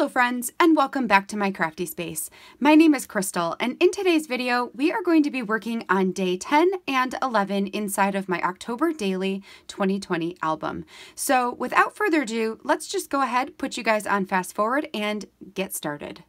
Hello friends, and welcome back to my crafty space. My name is Crystal, and in today's video, we are going to be working on day 10 and 11 inside of my October Daily 2020 album. So without further ado, let's just go ahead, put you guys on fast forward, and get started.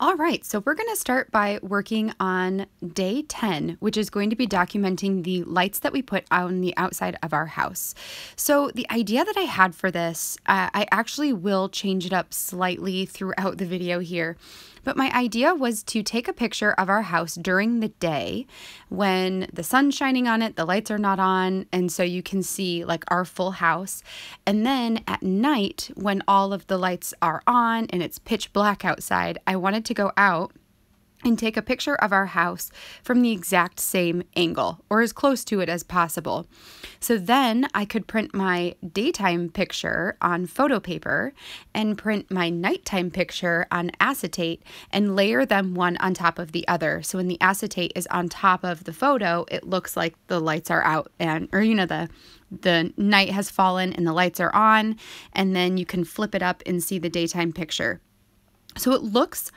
All right, so we're going to start by working on day 10, which is going to be documenting the lights that we put on the outside of our house. So, the idea that I had for this, uh, I actually will change it up slightly throughout the video here. But my idea was to take a picture of our house during the day when the sun's shining on it, the lights are not on, and so you can see like our full house. And then at night, when all of the lights are on and it's pitch black outside, I wanted to go out and take a picture of our house from the exact same angle or as close to it as possible. So then I could print my daytime picture on photo paper and print my nighttime picture on acetate and layer them one on top of the other. So when the acetate is on top of the photo, it looks like the lights are out and or you know the the night has fallen and the lights are on and then you can flip it up and see the daytime picture. So it looks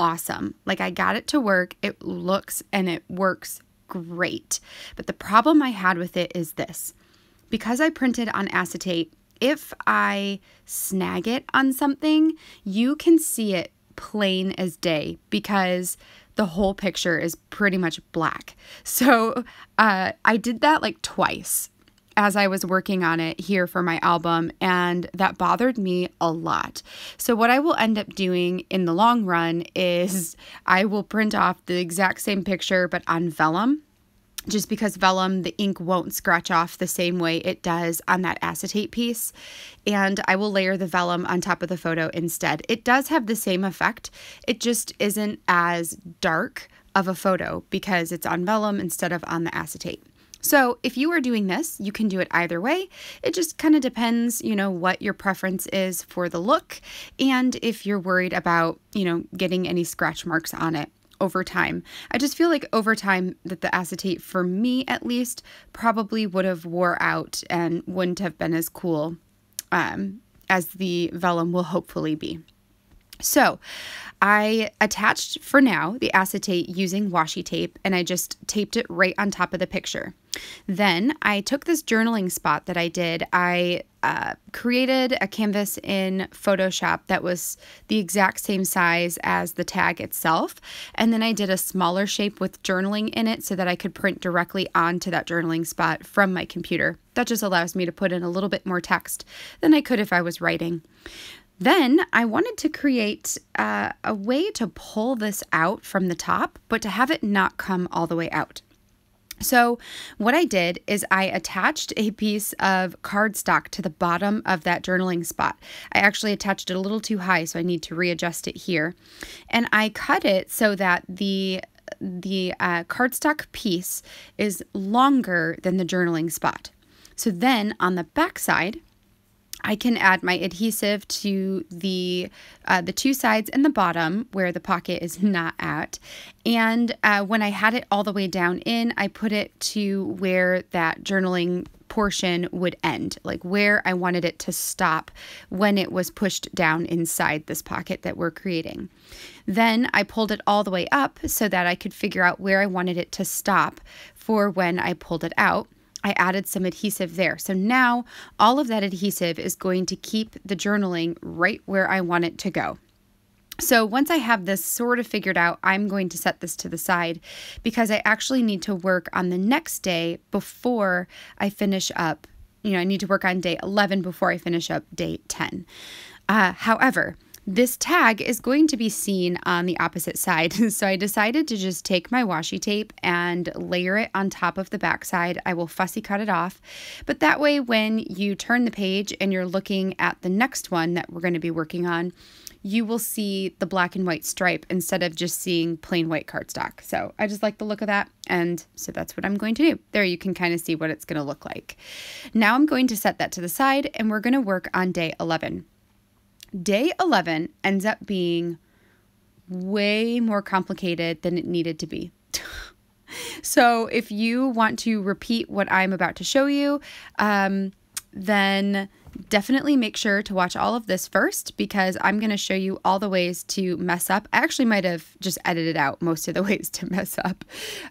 awesome. Like I got it to work, it looks and it works great. But the problem I had with it is this because I printed on acetate, if I snag it on something, you can see it plain as day because the whole picture is pretty much black. So uh, I did that like twice as I was working on it here for my album, and that bothered me a lot. So, what I will end up doing in the long run is I will print off the exact same picture but on vellum just because vellum, the ink won't scratch off the same way it does on that acetate piece. And I will layer the vellum on top of the photo instead. It does have the same effect, it just isn't as dark of a photo because it's on vellum instead of on the acetate. So, if you are doing this, you can do it either way. It just kind of depends, you know, what your preference is for the look and if you're worried about, you know, getting any scratch marks on it over time. I just feel like over time that the acetate for me at least probably would have wore out and wouldn't have been as cool um, as the vellum will hopefully be. So I attached for now the acetate using washi tape and I just taped it right on top of the picture. Then I took this journaling spot that I did. I uh, created a canvas in Photoshop that was the exact same size as the tag itself. And then I did a smaller shape with journaling in it so that I could print directly onto that journaling spot from my computer. That just allows me to put in a little bit more text than I could if I was writing. Then I wanted to create uh, a way to pull this out from the top, but to have it not come all the way out. So what I did is I attached a piece of cardstock to the bottom of that journaling spot. I actually attached it a little too high, so I need to readjust it here. And I cut it so that the the uh, cardstock piece is longer than the journaling spot. So then on the back side, I can add my adhesive to the uh, the two sides and the bottom where the pocket is not at. And uh, when I had it all the way down in, I put it to where that journaling portion would end, like where I wanted it to stop when it was pushed down inside this pocket that we're creating. Then I pulled it all the way up so that I could figure out where I wanted it to stop for when I pulled it out. I added some adhesive there. So now all of that adhesive is going to keep the journaling right where I want it to go. So once I have this sort of figured out, I'm going to set this to the side because I actually need to work on the next day before I finish up. You know, I need to work on day 11 before I finish up day 10. Uh, however, this tag is going to be seen on the opposite side, so I decided to just take my washi tape and layer it on top of the backside. I will fussy cut it off, but that way when you turn the page and you're looking at the next one that we're going to be working on, you will see the black and white stripe instead of just seeing plain white cardstock. So I just like the look of that, and so that's what I'm going to do. There you can kind of see what it's going to look like. Now I'm going to set that to the side, and we're going to work on day 11. Day 11 ends up being way more complicated than it needed to be. so, if you want to repeat what I'm about to show you, um, then definitely make sure to watch all of this first because I'm going to show you all the ways to mess up. I actually might have just edited out most of the ways to mess up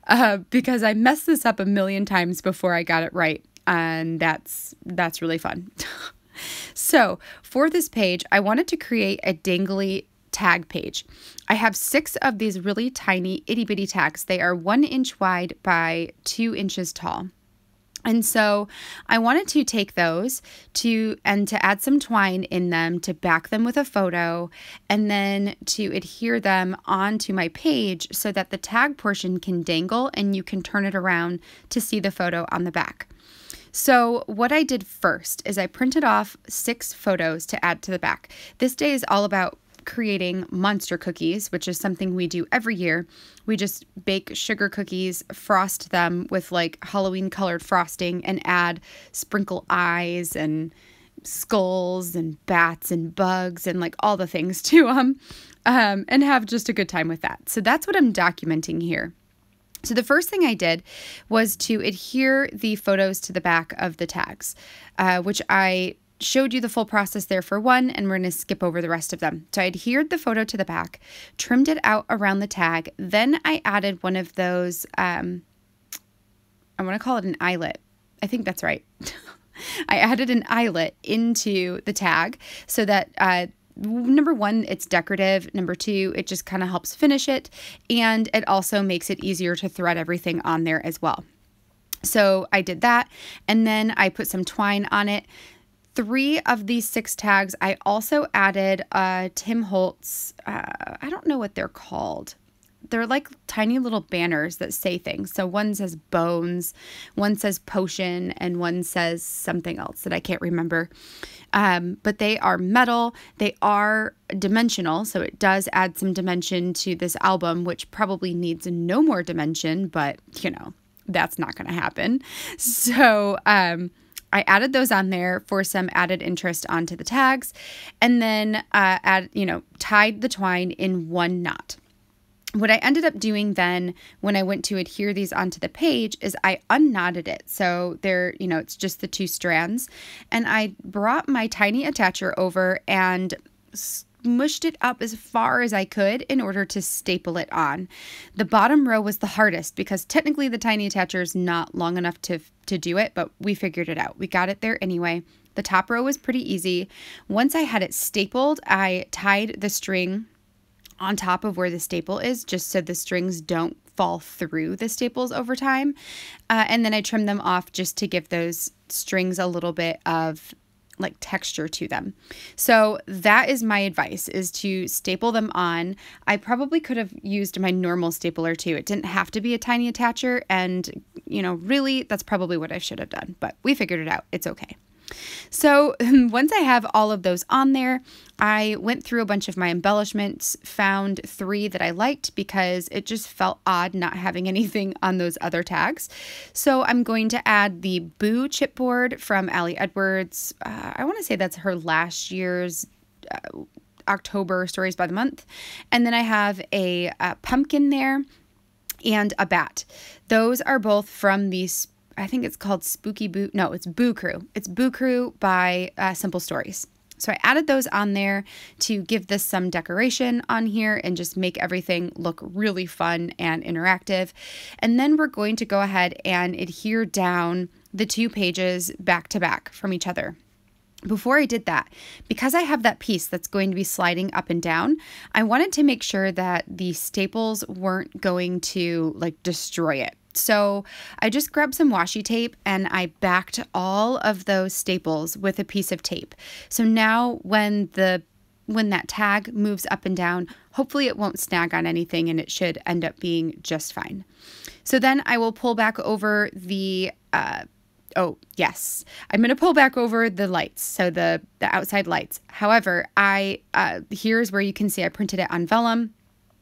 uh, because I messed this up a million times before I got it right. And that's that's really fun. So for this page, I wanted to create a dangly tag page. I have six of these really tiny itty bitty tags. They are one inch wide by two inches tall. And so I wanted to take those to and to add some twine in them to back them with a photo and then to adhere them onto my page so that the tag portion can dangle and you can turn it around to see the photo on the back. So, what I did first is I printed off six photos to add to the back. This day is all about creating monster cookies, which is something we do every year. We just bake sugar cookies, frost them with like Halloween colored frosting, and add sprinkle eyes and skulls and bats and bugs and like all the things to them um, and have just a good time with that. So that's what I'm documenting here. So the first thing I did was to adhere the photos to the back of the tags, uh, which I showed you the full process there for one, and we're going to skip over the rest of them. So I adhered the photo to the back, trimmed it out around the tag, then I added one of those, um, I want to call it an eyelet. I think that's right. I added an eyelet into the tag so that uh, number one, it's decorative. Number two, it just kind of helps finish it. And it also makes it easier to thread everything on there as well. So I did that. And then I put some twine on it. Three of these six tags, I also added uh, Tim Holtz. Uh, I don't know what they're called they're like tiny little banners that say things. So one says bones, one says potion, and one says something else that I can't remember. Um, but they are metal, they are dimensional. So it does add some dimension to this album, which probably needs no more dimension, but you know, that's not going to happen. So, um, I added those on there for some added interest onto the tags and then uh, add, you know, tied the twine in one knot what I ended up doing then when I went to adhere these onto the page is I unknotted it. So there, you know, it's just the two strands. And I brought my tiny attacher over and mushed it up as far as I could in order to staple it on. The bottom row was the hardest because technically the tiny attacher is not long enough to, to do it, but we figured it out. We got it there anyway. The top row was pretty easy. Once I had it stapled, I tied the string on top of where the staple is just so the strings don't fall through the staples over time. Uh, and then I trim them off just to give those strings a little bit of like texture to them. So that is my advice is to staple them on. I probably could have used my normal stapler too. It didn't have to be a tiny attacher and you know, really that's probably what I should have done, but we figured it out. It's okay. So once I have all of those on there, I went through a bunch of my embellishments, found three that I liked because it just felt odd not having anything on those other tags. So I'm going to add the Boo chipboard from Allie Edwards. Uh, I want to say that's her last year's. Uh, October stories by the month. And then I have a, a uh, pumpkin there and a bat. Those are both from these I think it's called Spooky Boo. No, it's Boo Crew. It's Boo Crew by uh, Simple Stories. So I added those on there to give this some decoration on here and just make everything look really fun and interactive. And then we're going to go ahead and adhere down the two pages back to back from each other. Before I did that, because I have that piece that's going to be sliding up and down, I wanted to make sure that the staples weren't going to like destroy it. So I just grabbed some washi tape and I backed all of those staples with a piece of tape. So now when the when that tag moves up and down, hopefully it won't snag on anything and it should end up being just fine. So then I will pull back over the, uh, oh yes, I'm gonna pull back over the lights, so the, the outside lights. However, I, uh, here's where you can see I printed it on vellum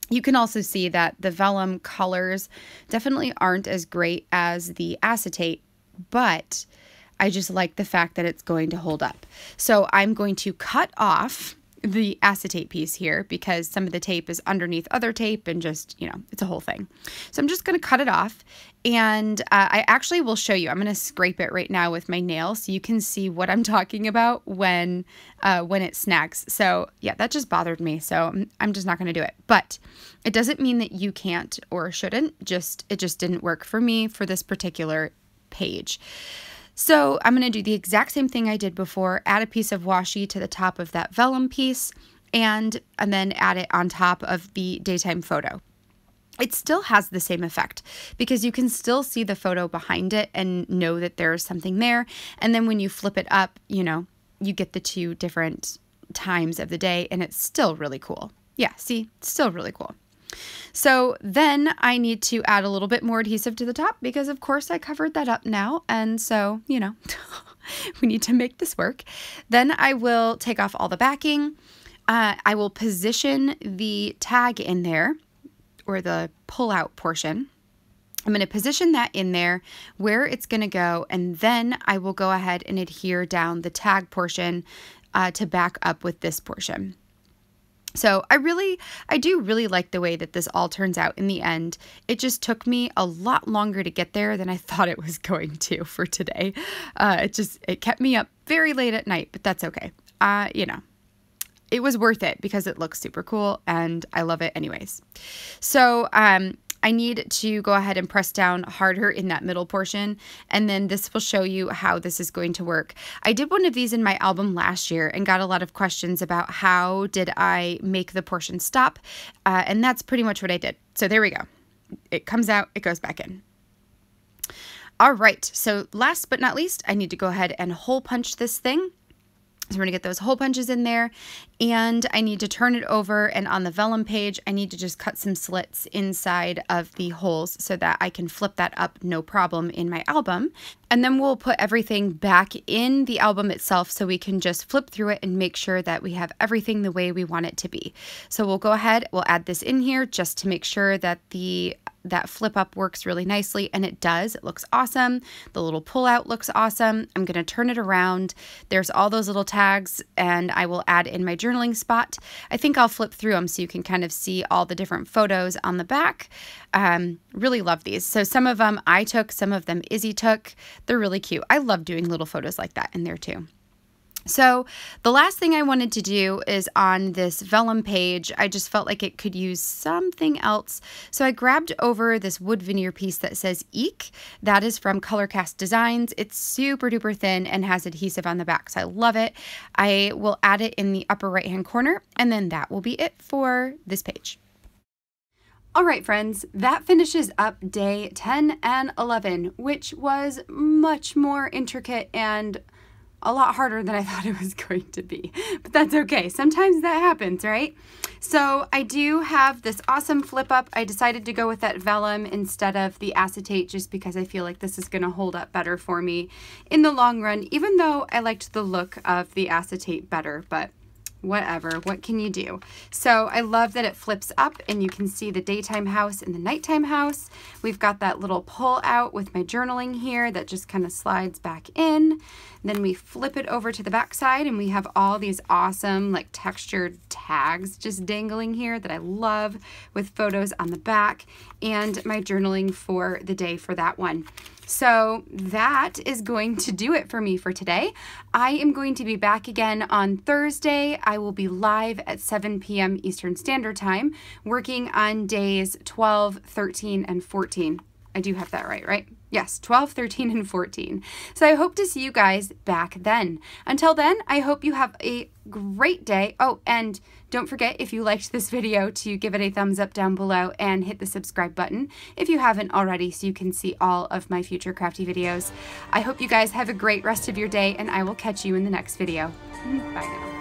you can also see that the vellum colors definitely aren't as great as the acetate, but I just like the fact that it's going to hold up. So I'm going to cut off the acetate piece here because some of the tape is underneath other tape and just, you know, it's a whole thing. So I'm just going to cut it off and uh, I actually will show you. I'm going to scrape it right now with my nail so you can see what I'm talking about when uh, when it snags. So yeah, that just bothered me. So I'm, I'm just not going to do it. But it doesn't mean that you can't or shouldn't. Just It just didn't work for me for this particular page. So I'm going to do the exact same thing I did before, add a piece of washi to the top of that vellum piece and, and then add it on top of the daytime photo. It still has the same effect because you can still see the photo behind it and know that there is something there. And then when you flip it up, you know, you get the two different times of the day and it's still really cool. Yeah, see, still really cool. So then I need to add a little bit more adhesive to the top because of course I covered that up now. And so, you know, we need to make this work. Then I will take off all the backing. Uh, I will position the tag in there or the pull out portion. I'm going to position that in there where it's going to go, and then I will go ahead and adhere down the tag portion uh, to back up with this portion. So I really, I do really like the way that this all turns out in the end. It just took me a lot longer to get there than I thought it was going to for today. Uh, it just, it kept me up very late at night, but that's okay. Uh, you know, it was worth it because it looks super cool and I love it anyways. So, um, I need to go ahead and press down harder in that middle portion, and then this will show you how this is going to work. I did one of these in my album last year and got a lot of questions about how did I make the portion stop, uh, and that's pretty much what I did. So there we go. It comes out, it goes back in. All right, so last but not least, I need to go ahead and hole punch this thing. So we're gonna get those hole punches in there and I need to turn it over and on the vellum page, I need to just cut some slits inside of the holes so that I can flip that up no problem in my album. And then we'll put everything back in the album itself so we can just flip through it and make sure that we have everything the way we want it to be. So we'll go ahead, we'll add this in here just to make sure that the that flip up works really nicely, and it does. It looks awesome. The little pullout looks awesome. I'm going to turn it around. There's all those little tags, and I will add in my journaling spot. I think I'll flip through them so you can kind of see all the different photos on the back. Um, really love these. So some of them I took, some of them Izzy took. They're really cute. I love doing little photos like that in there too. So, the last thing I wanted to do is on this vellum page, I just felt like it could use something else. So, I grabbed over this wood veneer piece that says Eek. That is from Colorcast Designs. It's super duper thin and has adhesive on the back, so I love it. I will add it in the upper right hand corner, and then that will be it for this page. All right, friends, that finishes up day 10 and 11, which was much more intricate and a lot harder than I thought it was going to be, but that's okay. Sometimes that happens, right? So I do have this awesome flip up. I decided to go with that vellum instead of the acetate just because I feel like this is gonna hold up better for me in the long run, even though I liked the look of the acetate better, but whatever, what can you do? So I love that it flips up and you can see the daytime house and the nighttime house. We've got that little pull out with my journaling here that just kind of slides back in. Then we flip it over to the back side and we have all these awesome like textured tags just dangling here that I love with photos on the back and my journaling for the day for that one. So that is going to do it for me for today. I am going to be back again on Thursday. I will be live at 7 p.m. Eastern Standard Time, working on days 12, 13, and 14. I do have that right, right? Yes, 12, 13, and 14. So I hope to see you guys back then. Until then, I hope you have a great day. Oh, and don't forget if you liked this video to give it a thumbs up down below and hit the subscribe button if you haven't already so you can see all of my future crafty videos. I hope you guys have a great rest of your day and I will catch you in the next video. Bye now.